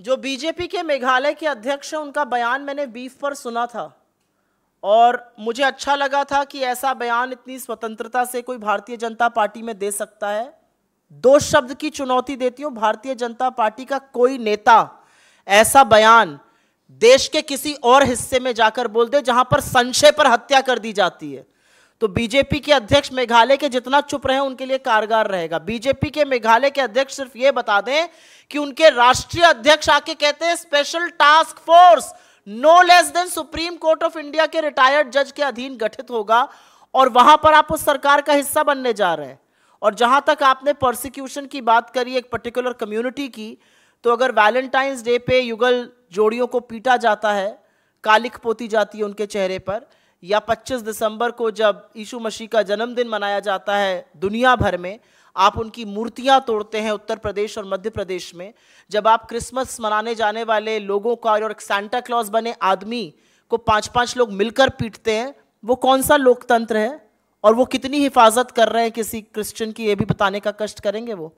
जो बीजेपी के मेघालय के अध्यक्ष हैं उनका बयान मैंने बीफ पर सुना था और मुझे अच्छा लगा था कि ऐसा बयान इतनी स्वतंत्रता से कोई भारतीय जनता पार्टी में दे सकता है दो शब्द की चुनौती देती हूँ भारतीय जनता पार्टी का कोई नेता ऐसा बयान देश के किसी और हिस्से में जाकर बोल दे जहां पर संशय पर हत्या कर दी जाती है तो बीजेपी के अध्यक्ष मेघालय के जितना चुप रहे उनके लिए कारगर रहेगा बीजेपी के मेघालय के अध्यक्ष सिर्फ ये बता दें कि उनके राष्ट्रीय अध्यक्ष आके कहते हैं special task force no less than Supreme Court of India के रिटायर्ड जज के अधीन गठित होगा और वहां पर आप उस सरकार का हिस्सा बनने जा रहे हैं और जहां तक आपने प्रोसिक्यूशन की बात करी एक पर्टिकुलर कम्युनिटी की तो अगर वैलेंटाइंस डे पे युगल जोड़ियों को पीटा जाता है कालिक पोती जाती है उनके चेहरे पर या 25 दिसंबर को जब यीशु मसीह का जन्मदिन मनाया जाता है दुनिया भर में आप उनकी मूर्तियां तोड़ते हैं उत्तर प्रदेश और मध्य प्रदेश में जब आप क्रिसमस मनाने जाने वाले लोगों का और सेंटा क्लॉज बने आदमी को पांच पांच लोग मिलकर पीटते हैं वो कौन सा लोकतंत्र है और वो कितनी हिफाजत कर रहे हैं किसी क्रिश्चियन की ये भी बताने का कष्ट करेंगे वो